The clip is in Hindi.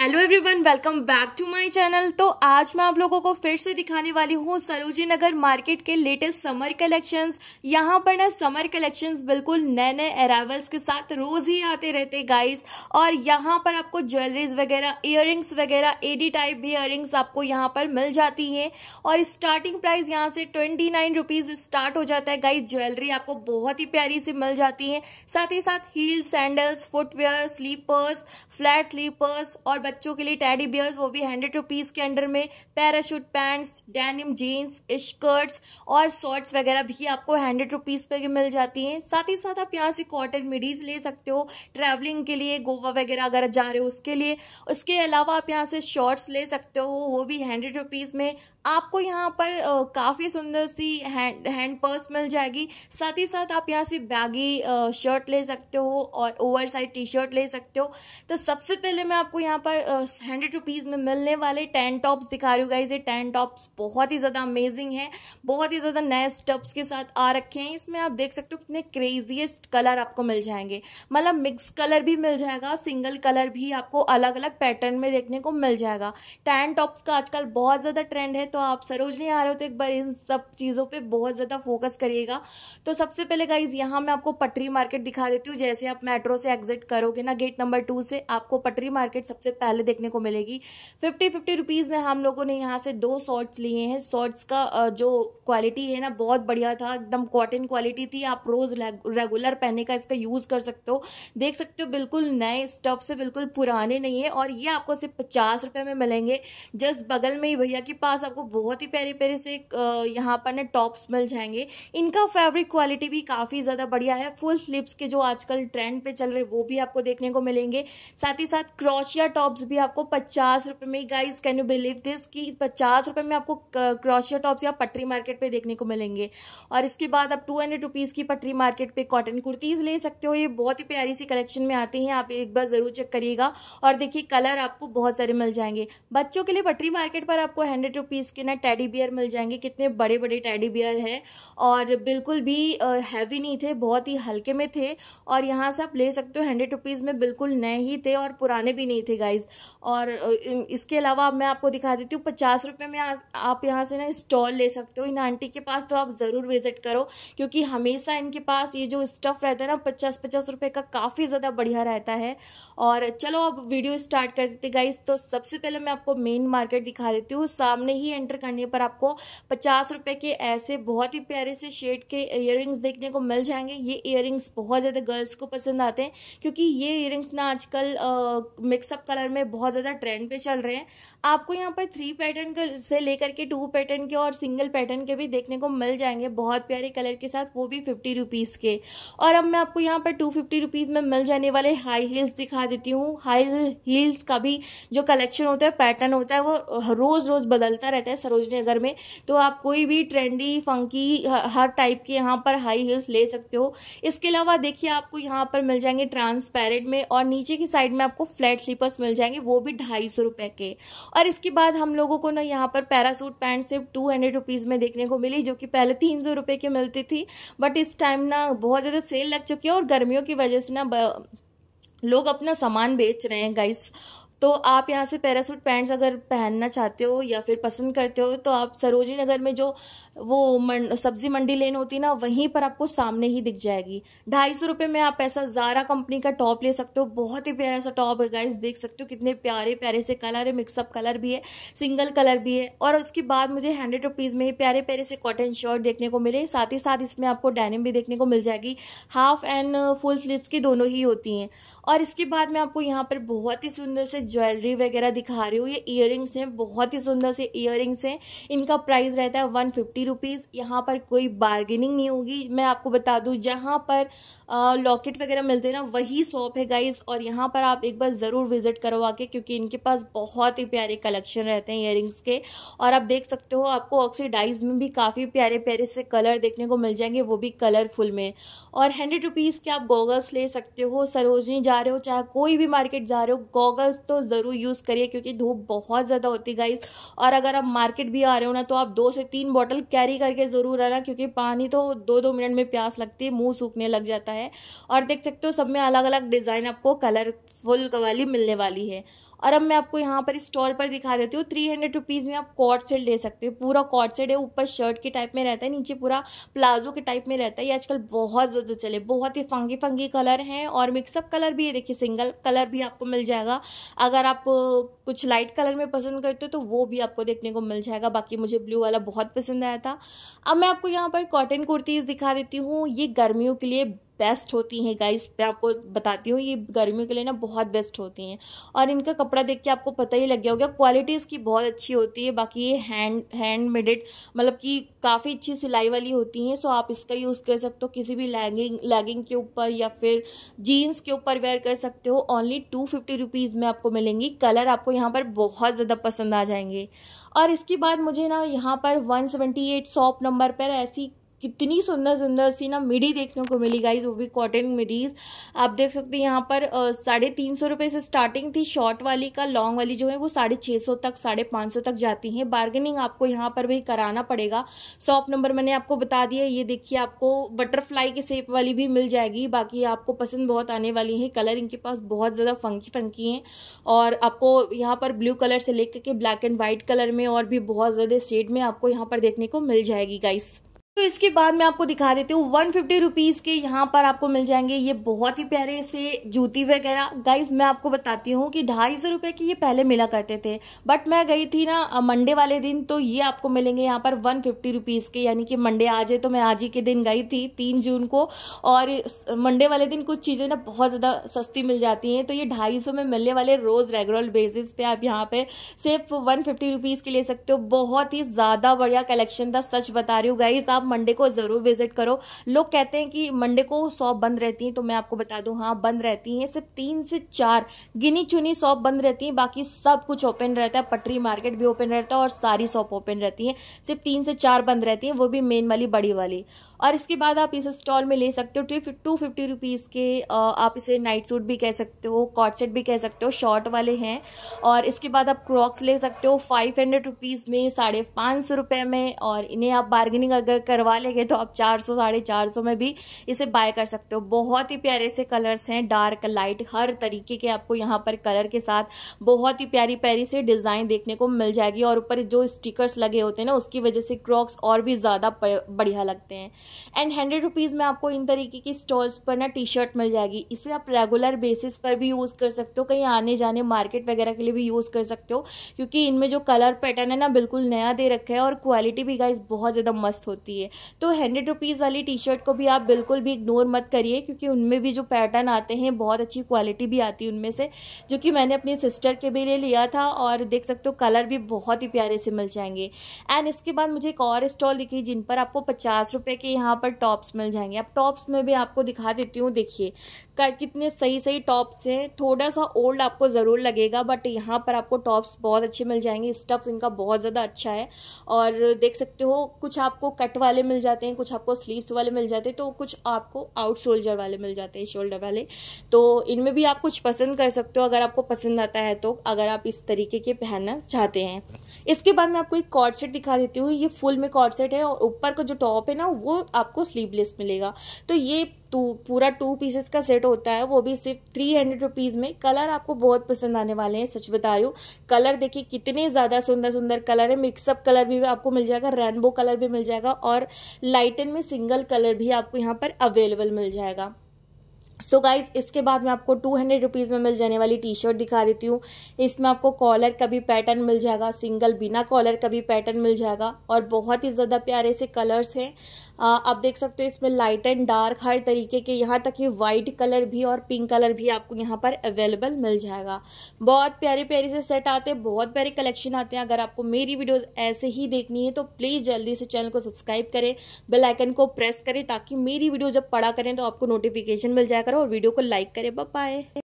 hello everyone welcome back to my channel तो आज मैं आप लोगों को फिर से दिखाने वाली हूँ सरोजी नगर मार्केट के लेटेस्ट समर कलेक्शंस यहाँ पर ना समर कलेक्शंस बिल्कुल नए नए अराइवल्स के साथ रोज ही आते रहते गाइस और यहाँ पर आपको ज्वेलरीज वगैरह इयर वगैरह एडी टाइप भी इयर आपको यहाँ पर मिल जाती हैं और स्टार्टिंग प्राइस यहाँ से ट्वेंटी स्टार्ट हो जाता है गाइज ज्वेलरी आपको बहुत ही प्यारी सी मिल जाती है साथ ही साथ heel sandals footwear slippers flat slippers और बच्चों के लिए टैडी बियर्स वो भी हंड्रेड रुपीज़ के अंडर में parachute pants denim jeans skirts और शॉर्ट्स वगैरह भी आपको हंड्रेड रुपीज़ पे मिल जाती हैं साथ ही साथ आप यहाँ से कॉटन मिडीज ले सकते हो ट्रैवलिंग के लिए गोवा वगैरह अगर जा रहे हो उसके लिए उसके अलावा आप यहाँ से शॉर्ट्स ले सकते हो वो भी हंड्रेड रुपीज़ में आपको यहाँ पर काफ़ी सुंदर सी हैंड हैंड पर्स मिल जाएगी साथ ही साथ आप यहाँ से बैगी शर्ट ले सकते हो और ओवर साइज टी शर्ट ले सकते हो तो सबसे पहले मैं आपको यहाँ पर हंड्रेड रुपीज़ में मिलने वाले टेन टॉप्स दिखा रही हूँ गाइज ये टेन टॉप्स बहुत ही ज़्यादा अमेजिंग है बहुत ही ज़्यादा नए स्टप्स के साथ आ रखे हैं इसमें आप देख सकते हो कितने क्रेजीएस्ट कलर आपको मिल जाएंगे मतलब मिक्स कलर भी मिल जाएगा सिंगल कलर भी आपको अलग अलग पैटर्न में देखने को मिल जाएगा टैन टॉप्स का आजकल बहुत ज़्यादा ट्रेंड है तो आप सरोजनी आ रहे हो तो एक बार इन सब चीज़ों पे बहुत ज़्यादा फोकस करिएगा तो सबसे पहले गाइज यहाँ मैं आपको पटरी मार्केट दिखा देती हूँ जैसे आप मेट्रो से एग्जिट करोगे ना गेट नंबर टू से आपको पटरी मार्केट सबसे पहले देखने को मिलेगी फिफ्टी फिफ्टी रुपीज़ में हम लोगों ने यहाँ से दो शॉर्ट्स लिए हैं शॉर्ट्स का जो क्वालिटी है ना बहुत बढ़िया था एकदम कॉटन क्वालिटी थी आप रोज़ रेगुलर पहनने का इसका यूज़ कर सकते हो देख सकते हो बिल्कुल नए स्टफ से बिल्कुल पुराने नहीं है और ये आपको सिर्फ पचास रुपये में मिलेंगे जस्ट बगल में ही भैया के पास आपको आपको बहुत ही प्यारे प्यारे से यहाँ पर ना टॉप्स मिल जाएंगे इनका फैब्रिक क्वालिटी भी काफ़ी ज़्यादा बढ़िया है फुल स्लीव्स के जो आजकल ट्रेंड पे चल रहे वो भी आपको देखने को मिलेंगे साथ ही साथ क्रॉशिया टॉप्स भी आपको पचास रुपये में guys can you believe this कि पचास रुपये में आपको क्रोशिया टॉप्स या पटरी मार्केट पर देखने को मिलेंगे और इसके बाद आप टू हंड्रेड रुपीज़ की पटरी मार्केट पर कॉटन कुर्तीज़ ले सकते हो ये बहुत ही प्यारी सी कलेक्शन में आती हैं आप एक बार ज़रूर चेक करिएगा और देखिए कलर आपको बहुत सारे मिल जाएंगे बच्चों के लिए पटरी मार्केट पर आपको हंड्रेड रुपीज़ इसके ना टेडी बियर मिल जाएंगे कितने बड़े बड़े टेडी बियर हैं और बिल्कुल भी हैवी नहीं थे बहुत ही हल्के में थे और यहाँ से आप ले सकते हो हंड्रेड रुपीज़ में बिल्कुल नए ही थे और पुराने भी नहीं थे गाइज और इसके अलावा मैं आपको दिखा देती हूँ पचास रुपये में आप यहाँ से ना स्टॉल ले सकते हो इन आंटी के पास तो आप ज़रूर विज़िट करो क्योंकि हमेशा इनके पास ये जो स्टफ़ रहता है ना पचास पचास रुपये का काफ़ी ज़्यादा बढ़िया रहता है और चलो अब वीडियो स्टार्ट कर देते गाइज तो सबसे पहले मैं आपको मेन मार्केट दिखा देती हूँ सामने ही एंटर करने पर आपको पचास रुपये के ऐसे बहुत ही प्यारे से शेड के इयर देखने को मिल जाएंगे ये इयर बहुत ज़्यादा गर्ल्स को पसंद आते हैं क्योंकि ये इयर ना आजकल मिक्सअप कलर में बहुत ज़्यादा ट्रेंड पे चल रहे हैं आपको यहाँ पर थ्री पैटर्न से लेकर के टू पैटर्न के और सिंगल पैटर्न के भी देखने को मिल जाएंगे बहुत प्यारे कलर के साथ वो भी फिफ्टी रुपीज़ के और अब मैं आपको यहाँ पर टू फिफ्टी रुपीज़ में मिल जाने वाले हाई हील्स दिखा देती हूँ हाई हील्स का भी जो कलेक्शन होता है पैटर्न होता है वो रोज़ रोज़ बदलता रहता है रहता है सरोजनी नगर में तो आप कोई भी ट्रेंडी फंकी हर टाइप के यहाँ पर हाई हील्स ले सकते हो इसके अलावा देखिए आपको यहाँ पर मिल जाएंगे ट्रांसपेरेंट में और नीचे की साइड में आपको फ्लैट स्लीपर्स मिल जाएंगे वो भी ढाई सौ रुपये के और इसके बाद हम लोगों को ना यहाँ पर पैरासूट पैंट सिर्फ टू हंड्रेड रुपीज़ में देखने को मिली जो कि पहले तीन सौ रुपये की मिलती थी बट इस टाइम ना बहुत ज़्यादा सेल लग चुकी है और गर्मियों की वजह से ना लोग अपना सामान बेच रहे हैं गाइस तो आप यहाँ से पैरासूट पैंट्स अगर पहनना चाहते हो या फिर पसंद करते हो तो आप सरोजी नगर में जो वो मन, सब्जी मंडी लेन होती ना वहीं पर आपको सामने ही दिख जाएगी ढाई सौ रुपये में आप ऐसा ज़ारा कंपनी का टॉप ले सकते हो बहुत ही प्यारा सा टॉप है गाइस देख सकते हो कितने प्यारे प्यारे से कलर है मिक्सअप कलर भी है सिंगल कलर भी है और उसके बाद मुझे हंड्रेड रुपीज़ में ही प्यारे प्यारे से कॉटन शर्ट देखने को मिले साथ ही साथ इसमें आपको डैनिम भी देखने को मिल जाएगी हाफ एंड फुल स्लीव्स की दोनों ही होती हैं और इसके बाद में आपको यहाँ पर बहुत ही सुंदर से ज्वेलरी वगैरह दिखा रही हूँ ये इयर हैं बहुत ही सुंदर से इयर हैं इनका प्राइस रहता है वन फिफ्टी रुपीज़ यहाँ पर कोई बार्गेनिंग नहीं होगी मैं आपको बता दूँ जहाँ पर लॉकेट वगैरह मिलते हैं ना वही शॉप है गाइज और यहाँ पर आप एक बार ज़रूर विज़िट करो आके क्योंकि इनके पास बहुत ही प्यारे कलेक्शन रहते हैं इयरिंग्स के और आप देख सकते हो आपको ऑक्सीडाइज में भी काफ़ी प्यारे प्यारे से कलर देखने को मिल जाएंगे वो भी कलरफुल में और हंड्रेड रुपीज़ के आप गॉगल्स ले सकते हो सरोजनी जा रहे हो चाहे कोई भी मार्केट जा रहे हो गॉगल्स तो ज़रूर यूज़ करिए क्योंकि धूप बहुत ज़्यादा होती गाइस और अगर आप मार्केट भी आ रहे हो ना तो आप दो से तीन बॉटल कैरी करके ज़रूर आना क्योंकि पानी तो दो दो मिनट में प्यास लगती है मुँह सूखने लग जाता है और देख सकते हो सब में अलग अलग डिज़ाइन आपको कलरफुल वाली मिलने वाली है और अब मैं आपको यहाँ पर स्टॉल पर दिखा देती हूँ थ्री हंड्रेड रुपीज़ में आप कॉट सेट ले सकते हो पूरा कॉट सेट है ऊपर शर्ट के टाइप में रहता है नीचे पूरा प्लाजो के टाइप में रहता है ये आजकल बहुत ज़्यादा चले बहुत ही फंगी फंगी कलर हैं और मिक्सअप कलर भी है देखिए सिंगल कलर भी आपको मिल जाएगा अगर आप कुछ लाइट कलर में पसंद करते हो तो वो भी आपको देखने को मिल जाएगा बाकी मुझे ब्लू वाला बहुत पसंद आया था अब मैं आपको यहाँ पर कॉटन कुर्तीज़ दिखा देती हूँ ये गर्मियों के लिए बेस्ट होती हैं गाइस मैं आपको बताती हूँ ये गर्मियों के लिए ना बहुत बेस्ट होती हैं और इनका कपड़ा देख के आपको पता ही लग गया होगा क्वालिटी इसकी बहुत अच्छी होती है बाकी ये हैंड हैंड मेडेड मतलब कि काफ़ी अच्छी सिलाई वाली होती हैं सो आप इसका यूज़ कर सकते हो किसी भी लैगिंग लैगिंग के ऊपर या फिर जीन्स के ऊपर वेयर कर सकते हो ओनली टू फिफ्टी रुपीज़ में आपको मिलेंगी कलर आपको यहाँ पर बहुत ज़्यादा पसंद आ जाएंगे और इसके बाद मुझे ना यहाँ पर one seventy eight shop number पर ऐसी कितनी सुंदर सुंदर सी ना मिडी देखने को मिली गाइज वो भी कॉटन मिडीज़ आप देख सकते हैं यहाँ पर साढ़े तीन सौ रुपये से स्टार्टिंग थी शॉर्ट वाली का लॉन्ग वाली जो है वो साढ़े छः सौ तक साढ़े पाँच सौ तक जाती हैं बार्गेनिंग आपको यहाँ पर भी कराना पड़ेगा शॉप नंबर मैंने आपको बता दिया ये देखिए आपको बटरफ्लाई के सेप वाली भी मिल जाएगी बाकी आपको पसंद बहुत आने वाली है कलर इनके पास बहुत ज़्यादा फंकी फंकी हैं और आपको यहाँ पर ब्लू कलर से लेकर के ब्लैक एंड वाइट कलर में और भी बहुत ज़्यादा शेड में आपको यहाँ पर देखने को मिल जाएगी गाइस तो इसके बाद मैं आपको दिखा देती हूँ वन फिफ्टी रुपीज़ के यहाँ पर आपको मिल जाएंगे ये बहुत ही प्यारे से जूती वगैरह गाइज मैं आपको बताती हूँ कि ढाई सौ रुपये की ये पहले मिला करते थे बट मैं गई थी ना मंडे वाले दिन तो ये आपको मिलेंगे यहाँ पर वन फिफ्टी रुपीज़ के यानी कि मंडे आ जाए तो मैं आज ही के दिन गई थी तीन जून को और मंडे वाले दिन कुछ चीज़ें ना बहुत ज़्यादा सस्ती मिल जाती हैं तो ये ढाई में मिलने वाले रोज़ रेगुलर बेसिस पे आप यहाँ पर सिर्फ वन फिफ्टी के ले सकते हो बहुत ही ज़्यादा बढ़िया कलेक्शन था सच बता रही हूँ गाइज आप मंडे को ज़रूर विजिट करो लोग कहते हैं कि मंडे को शॉप बंद रहती हैं तो मैं आपको बता दूँ हाँ बंद रहती हैं सिर्फ तीन से चार गिनी चुनी शॉप बंद रहती हैं बाकी सब कुछ ओपन रहता है पटरी मार्केट भी ओपन रहता है और सारी शॉप ओपन रहती हैं सिर्फ तीन से चार बंद रहती हैं वो भी मेन वाली बड़ी वाली और इसके बाद आप इस स्टॉल में ले सकते हो टू फिफ्टी रुपीज़ के आप इसे नाइट सूट भी कह सकते हो कॉट सेट भी कह सकते हो शॉर्ट वाले हैं और इसके बाद आप क्रॉक्स ले सकते हो फाइव हंड्रेड रुपीज़ में साढ़े पाँच सौ रुपये में और इन्हें आप बार्गेनिंग अगर करवा लेंगे तो आप चार सौ साढ़े चार सौ में भी इसे बाय कर सकते हो बहुत ही प्यारे से कलर्स हैं डार्क लाइट हर तरीके के आपको यहाँ पर कलर के साथ बहुत ही प्यारी प्यारी से डिज़ाइन देखने को मिल जाएगी और ऊपर जो स्टिकर्स लगे होते हैं ना उसकी वजह से क्रॉक्स और भी ज़्यादा बढ़िया लगते हैं एंड हंड्रेड रुपीज़ में आपको इन तरीके की स्टॉल्स पर ना टी शर्ट मिल जाएगी इसे आप रेगुलर बेसिस पर भी यूज़ कर सकते हो कहीं आने जाने मार्केट वगैरह के लिए भी यूज़ कर सकते हो क्योंकि इनमें जो कलर पैटर्न है ना बिल्कुल नया दे रखा है और क्वालिटी भी गाइस बहुत ज़्यादा मस्त होती है चाहिए तो हंड्रेड रुपीज़ वाली टी शर्ट को भी आप बिल्कुल भी इग्नोर मत करिए क्योंकि उनमें भी जो पैटर्न आते हैं बहुत अच्छी क्वालिटी भी आती है उनमें से जो कि मैंने अपनी सिस्टर के भी लिए लिया था और देख सकते हो कलर भी बहुत ही प्यारे से मिल जाएंगे एंड इसके बाद मुझे एक और स्टॉल दिखी जिन पर आपको पचास रुपये के यहाँ पर टॉप्स मिल जाएंगे अब टॉप्स में भी आपको दिखा देती हूँ देखिए कितने सही सही टॉप्स हैं थोड़ा सा ओल्ड आपको ज़रूर लगेगा बट यहाँ पर आपको टॉप्स बहुत अच्छे मिल जाएंगे स्टफ़ इनका बहुत ज़्यादा अच्छा है और देख सकते हो कुछ आपको कट वाले मिल जाते हैं कुछ आपको स्लीव्स वाले मिल जाते हैं तो कुछ आपको आउट शोल्डर वाले मिल जाते हैं शोल्डर वाले तो इनमें भी आप कुछ पसंद कर सकते हो अगर आपको पसंद आता है तो अगर आप इस तरीके के पहनना चाहते हैं इसके बाद मैं आपको एक कॉर्ड सेट दिखा देती हूँ ये फुल में कॉर्ड सेट है और ऊपर का जो टॉप है ना वो आपको स्लीवलेस मिलेगा तो ये टू पूरा टू पीसेस का सेट होता है वो भी सिर्फ थ्री हंड्रेड रुपीज़ में कलर आपको बहुत पसंद आने वाले हैं सच बता रही हूँ कलर देखिए कितने ज़्यादा सुंदर सुंदर कलर है मिक्सअप कलर भी आपको मिल जाएगा रेनबो कलर भी मिल जाएगा और लाइटन में सिंगल कलर भी आपको यहाँ पर अवेलेबल मिल जाएगा सो so गाइज इसके बाद मैं आपको टू हंड्रेड रुपीज़ में मिल जाने वाली टी शर्ट दिखा देती हूँ इसमें आपको कॉलर का भी पैटर्न मिल जाएगा सिंगल बिना कॉलर का भी पैटर्न मिल जाएगा और बहुत ही ज़्यादा प्यारे से कलर्स हैं आप देख सकते हो इसमें लाइट एंड डार्क हर तरीके के यहाँ तक कि वाइट कलर भी और पिंक कलर भी आपको यहाँ पर अवेलेबल मिल जाएगा बहुत प्यारे प्यारे से सेट आते हैं बहुत प्यारे कलेक्शन आते हैं अगर आपको मेरी वीडियोस ऐसे ही देखनी है तो प्लीज़ जल्दी से चैनल को सब्सक्राइब करें बेलाइकन को प्रेस करें ताकि मेरी वीडियो जब पड़ा करें तो आपको नोटिफिकेशन मिल जाया करो और वीडियो को लाइक करें बाय